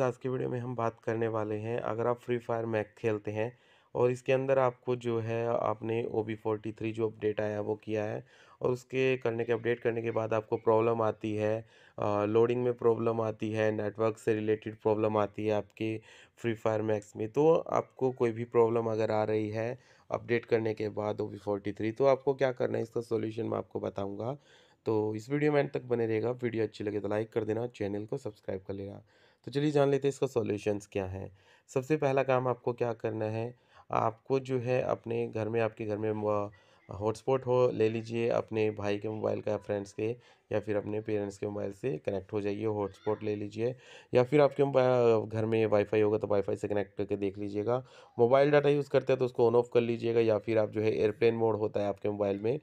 आज के वीडियो में हम बात करने वाले हैं अगर आप फ्री फायर मैक खेलते हैं और इसके अंदर आपको जो है आपने ओ बी फोर्टी थ्री जो अपडेट आया वो किया है और उसके करने के अपडेट करने के बाद आपको प्रॉब्लम आती है आ, लोडिंग में प्रॉब्लम आती है नेटवर्क से रिलेटेड प्रॉब्लम आती है आपके फ्री फायर मैक्स में तो आपको कोई भी प्रॉब्लम अगर आ रही है अपडेट करने के बाद ओ बी फोर्टी थ्री तो आपको क्या करना है इसका सोल्यूशन मैं आपको बताऊँगा तो इस वीडियो में एंड तक बने रहेगा वीडियो अच्छी लगे तो लाइक कर देना चैनल को सब्सक्राइब कर लेना तो चलिए जान लेते हैं इसका सॉल्यूशंस क्या है सबसे पहला काम आपको क्या करना है आपको जो है अपने घर में आपके घर में हॉटस्पॉट हो ले लीजिए अपने भाई के मोबाइल का फ्रेंड्स के या फिर अपने पेरेंट्स के मोबाइल से कनेक्ट हो जाइए हॉटस्पॉट ले लीजिए या फिर आपके घर में वाईफाई होगा तो वाईफाई से कनेक्ट करके देख लीजिएगा मोबाइल डाटा यूज़ करते हैं तो उसको ऑन ऑफ कर लीजिएगा या फिर आप जो है एयरप्लेन मोड होता है आपके मोबाइल में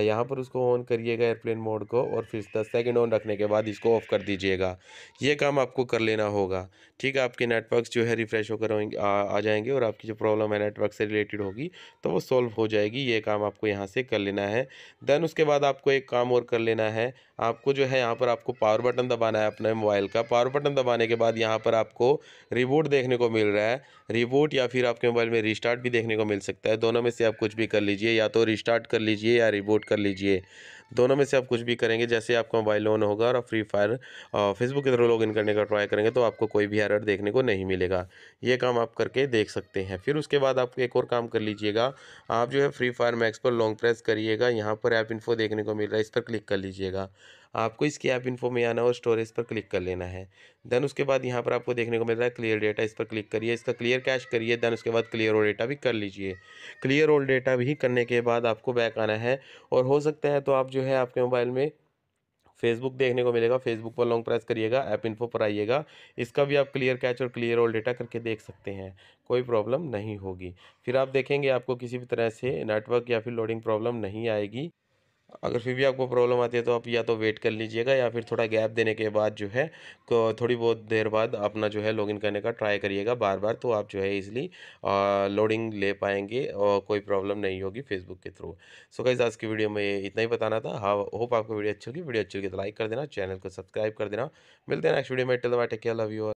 यहाँ पर उसको ऑन करिएगा एयरप्लेन मोड को और फिर दस सेकेंड ऑन रखने के बाद इसको ऑफ कर दीजिएगा ये काम आपको कर लेना होगा ठीक है आपके नेटवर्क जो है रिफ्रेश होकर आ जाएंगे और आपकी जो प्रॉब्लम है नेटवर्क से रिलेटेड होगी तो वो सॉल्व हो जाएगी ये काम आपको यहाँ से कर लेना है देन उसके बाद आपको एक काम और कर लेना है आपको जो है यहाँ पर आपको पावर बटन दबाना है अपने मोबाइल का पावर बटन दबाने के बाद यहाँ पर आपको रिबूट देखने को मिल रहा है रिबूट या फिर आपके मोबाइल में रिस्टार्ट भी देखने को मिल सकता है दोनों में से आप कुछ भी कर लीजिए या तो रिस्टार्ट कर लीजिए या रिबूट कर लीजिए दोनों में से आप कुछ भी करेंगे जैसे आपका मोबाइल ऑन होगा और फ्री फायर फेसबुक के थ्रू लॉग इन करने का ट्राई करेंगे तो आपको कोई भी एरर देखने को नहीं मिलेगा ये काम आप करके देख सकते हैं फिर उसके बाद आप एक और काम कर लीजिएगा आप जो है फ्री फायर मैक्स पर लॉन्ग प्रेस करिएगा यहाँ पर ऐप इन्फो देखने को मिल रहा है इस पर क्लिक कर लीजिएगा आपको इसकी ऐप इन्फो में आना और स्टोरेज पर क्लिक कर लेना है देन उसके बाद यहाँ पर आपको देखने को मिल रहा है क्लियर डेटा इस पर क्लिक करिए इसका क्लियर कैश करिए देन उसके बाद क्लियर ओल डेटा भी कर लीजिए क्लियर ओल डेटा भी करने के बाद आपको बैक आना है और हो सकता है तो आप जो है आपके मोबाइल में फेसबुक देखने को मिलेगा फेसबुक पर लॉन्ग प्रेस करिएगा ऐप इन्फो पर आइएगा इसका भी आप क्लियर कैच और क्लियर ऑल डेटा करके देख सकते हैं कोई प्रॉब्लम नहीं होगी फिर आप देखेंगे आपको किसी भी तरह से नेटवर्क या फिर लोडिंग प्रॉब्लम नहीं आएगी अगर फिर भी आपको प्रॉब्लम आती है तो आप या तो वेट कर लीजिएगा या फिर थोड़ा गैप देने के बाद जो है थोड़ी बहुत देर बाद अपना जो है लॉगिन करने का ट्राई करिएगा बार बार तो आप जो है इसलिए लोडिंग ले पाएंगे और कोई प्रॉब्लम नहीं होगी फेसबुक के थ्रू सो गाइज आज की वीडियो में इतना ही बताना था हाँ होप आपको वीडियो अच्छी होगी वीडियो अच्छी होगी तो लाइक कर देना चैनल को सब्सक्राइब कर देना मिलते हैं नेक्स्ट वीडियो में टिल टेक लव यू